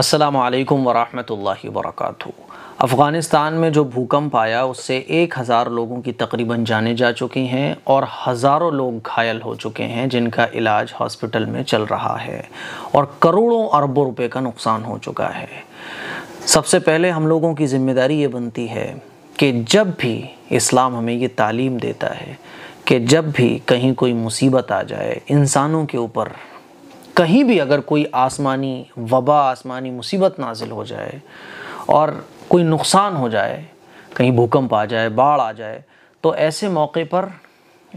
असलकम वरहमल वर्क अफ़गानिस्तान में जो भूकंप आया उससे एक हज़ार लोगों की तकरीबन जाने जा चुकी हैं और हज़ारों लोग घायल हो चुके हैं जिनका इलाज हॉस्पिटल में चल रहा है और करोड़ों अरबों रुपए का नुकसान हो चुका है सबसे पहले हम लोगों की ज़िम्मेदारी ये बनती है कि जब भी इस्लाम हमें ये तालीम देता है कि जब भी कहीं कोई मुसीबत आ जाए इंसानों के ऊपर कहीं भी अगर कोई आसमानी वबा आसमानी मुसीबत नाजिल हो जाए और कोई नुकसान हो जाए कहीं भूकंप आ जाए बाढ़ आ जाए तो ऐसे मौके पर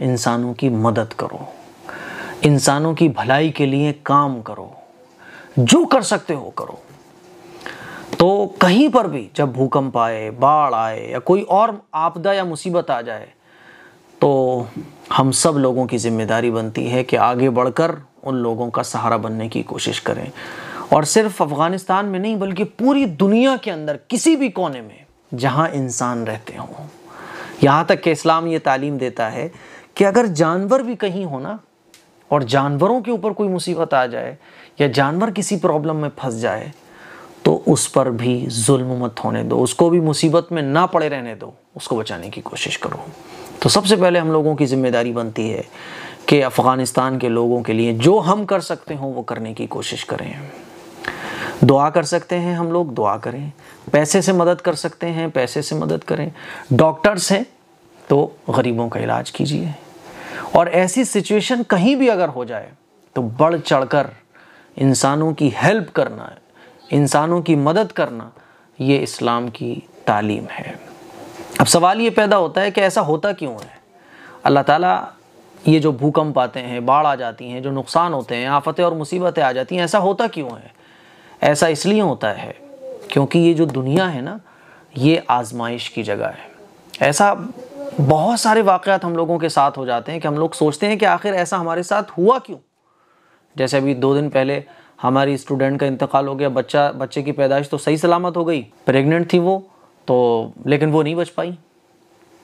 इंसानों की मदद करो इंसानों की भलाई के लिए काम करो जो कर सकते हो करो तो कहीं पर भी जब भूकंप आए बाढ़ आए या कोई और आपदा या मुसीबत आ जाए तो हम सब लोगों की जिम्मेदारी बनती है कि आगे बढ़कर उन लोगों का सहारा बनने की कोशिश करें और सिर्फ अफ़गानिस्तान में नहीं बल्कि पूरी दुनिया के अंदर किसी भी कोने में जहाँ इंसान रहते हों यहाँ तक कि इस्लाम ये तालीम देता है कि अगर जानवर भी कहीं हो ना और जानवरों के ऊपर कोई मुसीबत आ जाए या जानवर किसी प्रॉब्लम में फंस जाए तो उस पर भी जुल्म मत होने दो उसको भी मुसीबत में ना पड़े रहने दो उसको बचाने की कोशिश करो तो सबसे पहले हम लोगों की जिम्मेदारी बनती है कि अफ़गानिस्तान के लोगों के लिए जो हम कर सकते हों वो करने की कोशिश करें दुआ कर सकते हैं हम लोग दुआ करें पैसे से मदद कर सकते हैं पैसे से मदद करें डॉक्टर्स हैं तो गरीबों का इलाज कीजिए और ऐसी सिचुएशन कहीं भी अगर हो जाए तो बढ़ चढ़कर इंसानों की हेल्प करना इंसानों की मदद करना ये इस्लाम की तालीम है अब सवाल ये पैदा होता है कि ऐसा होता क्यों है अल्लाह ताला ये जो भूकंप आते हैं बाढ़ आ जाती हैं जो नुकसान होते हैं आफतें और मुसीबतें आ जाती हैं ऐसा होता क्यों है ऐसा इसलिए होता है क्योंकि ये जो दुनिया है ना ये आजमाइश की जगह है ऐसा बहुत सारे वाक़ात हम लोगों के साथ हो जाते हैं कि हम लोग सोचते हैं कि आखिर ऐसा हमारे साथ हुआ क्यों जैसे अभी दो दिन पहले हमारी स्टूडेंट का इंतकाल हो गया बच्चा बच्चे की पैदाइश तो सही सलामत हो गई प्रेग्नेंट थी वो तो लेकिन वो नहीं बच पाई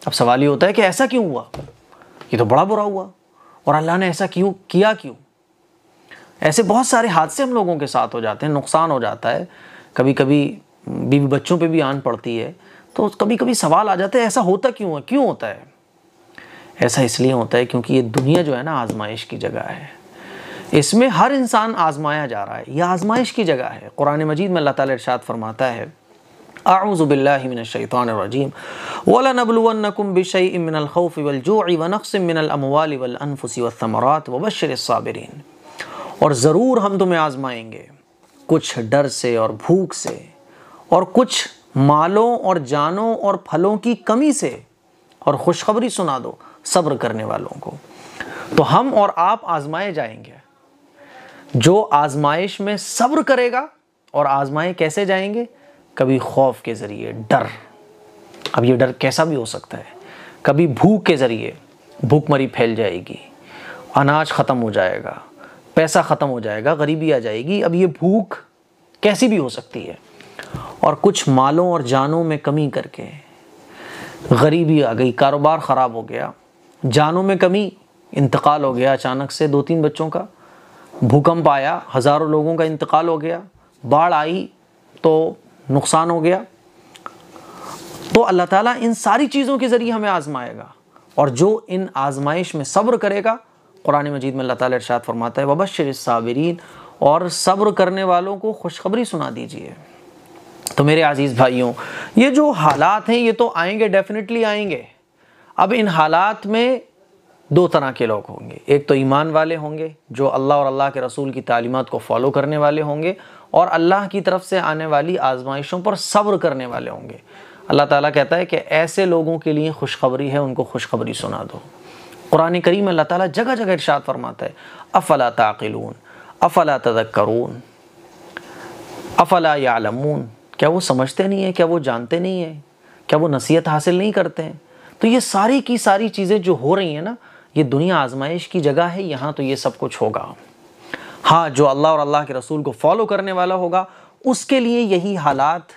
अब सवाल ये होता है कि ऐसा क्यों हुआ ये तो बड़ा बुरा हुआ और अल्लाह ने ऐसा क्यों किया क्यों ऐसे बहुत सारे हादसे हम लोगों के साथ हो जाते हैं नुकसान हो जाता है कभी कभी बीवी बच्चों पे भी आन पड़ती है तो कभी कभी सवाल आ जाते हैं ऐसा होता क्यों है क्यों होता है ऐसा इसलिए होता है क्योंकि ये दुनिया जो है ना आजमाइश की जगह है इसमें हर इंसान आजमाया जा रहा है यह आजमाइश की जगह है कुरान मजीद में अल्लाह ताला इरशाद फरमाता है بشيء من الخوف والجوع ونقص من الأموال والأنفس والثمرات وبشر الصابرين और ज़रूर हम तुम्हें आज़माएंगे कुछ डर से और भूख से और कुछ मालों और जानों और फलों की कमी से और खुशखबरी सुना दो सब्र करने वालों को तो हम और आप आजमाए जाएंगे जो आजमाइश में सब्र करेगा और आजमाए कैसे जाएंगे कभी खौफ के ज़रिए डर अब ये डर कैसा भी हो सकता है कभी भूख के ज़रिए भूखमरी फैल जाएगी अनाज ख़त्म हो जाएगा पैसा ख़त्म हो जाएगा गरीबी आ जाएगी अब ये भूख कैसी भी हो सकती है और कुछ मालों और जानों में कमी करके गरीबी आ गई कारोबार ख़राब हो गया जानों में कमी इंतकाल हो गया अचानक से दो तीन बच्चों का भूकंप आया हज़ारों लोगों का इंतकाल हो गया बाढ़ आई तो नुकसान हो गया तो अल्लाह ताला इन सारी चीज़ों के ज़रिए हमें आजमाएगा और जो इन आजमाइश में सब्र करेगा कुरान मजीद में अल्लाह ताला इरशाद फरमाता है वबशर साबरीन और सब्र करने वालों को खुशखबरी सुना दीजिए तो मेरे आज़ीज़ भाइयों ये जो हालात हैं ये तो आएंगे डेफिनेटली आएंगे अब इन हालात में दो तरह के लोग होंगे एक तो ईमान वाले होंगे जो अल्लाह और अल्लाह के रसूल की तालीमत को फॉलो करने वाले होंगे और अल्लाह की तरफ से आने वाली आजमाइशों पर सब्र करने वाले होंगे अल्लाह ताला कहता है कि ऐसे लोगों के लिए खुशखबरी है उनको खुशखबरी सुना दो कुरान करीम अल्लाह ताला जगह जगह इर्शाद फरमाता है अफला ताकिलून अफला तदक्करून अफला यालमून क्या वो समझते नहीं है क्या वो जानते नहीं है क्या वो नसीहत हासिल नहीं करते हैं तो ये सारी की सारी चीज़ें जो हो रही हैं ना ये दुनिया आजमाइश की जगह है यहाँ तो ये सब कुछ होगा हाँ जो अल्लाह और अल्लाह के रसूल को फॉलो करने वाला होगा उसके लिए यही हालात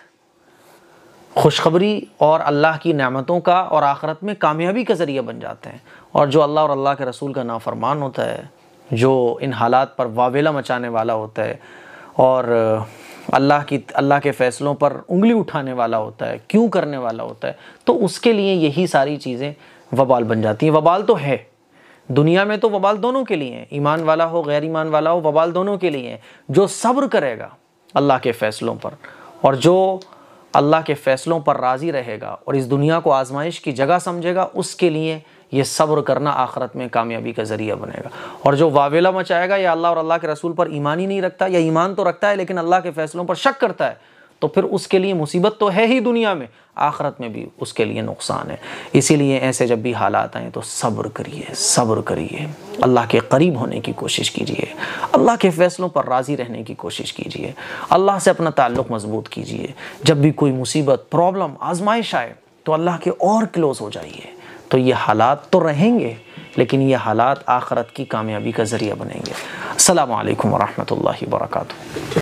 खुशखबरी और अल्लाह की नमतों का और आखरत में कामयाबी का ज़रिए बन जाते हैं और जो अल्लाह और अल्लाह के रसूल का नाफरमान होता है जो इन हालात पर वावेला मचाने वाला होता है और अल्लाह की अल्लाह के फ़ैसलों पर उंगली उठाने वाला होता है क्यों करने वाला होता है तो उसके लिए यही सारी चीज़ें वबाल बन जाती हैं वबाल तो है दुनिया में तो वबाल दोनों के लिए हैं ईमान वाला हो गैर ईमान वाला हो वबाल दोनों के लिए हैं जो सब्र करेगा अल्लाह के फ़ैसलों पर और जो अल्लाह के फ़ैसलों पर राज़ी रहेगा और इस दुनिया को आजमाइश की जगह समझेगा उसके लिए ये सब्र करना आखरत में कामयाबी का ज़रिया बनेगा और जो वावेला मचाएगा या अल्लाह और अल्लाह के रसूल पर ईमान ही नहीं रखता या ईमान तो रखता है लेकिन अल्लाह के फ़ैसलों पर शक करता है तो फिर उसके लिए मुसीबत तो है ही दुनिया में आखरत में भी उसके लिए नुकसान है इसीलिए ऐसे जब भी हालात आएँ तो सब्र करिए सब्र करिए अल्लाह के करीब होने की कोशिश कीजिए अल्लाह के फ़ैसलों पर राज़ी रहने की कोशिश कीजिए अल्लाह से अपना ताल्लुक़ मजबूत कीजिए जब भी कोई मुसीबत प्रॉब्लम आजमाइश आए तो अल्लाह के और क्लोज़ हो जाइए तो ये हालात तो रहेंगे लेकिन ये हालात आखरत की कामयाबी का ज़रिया बनेंगे अल्लाम वरहमल वर्का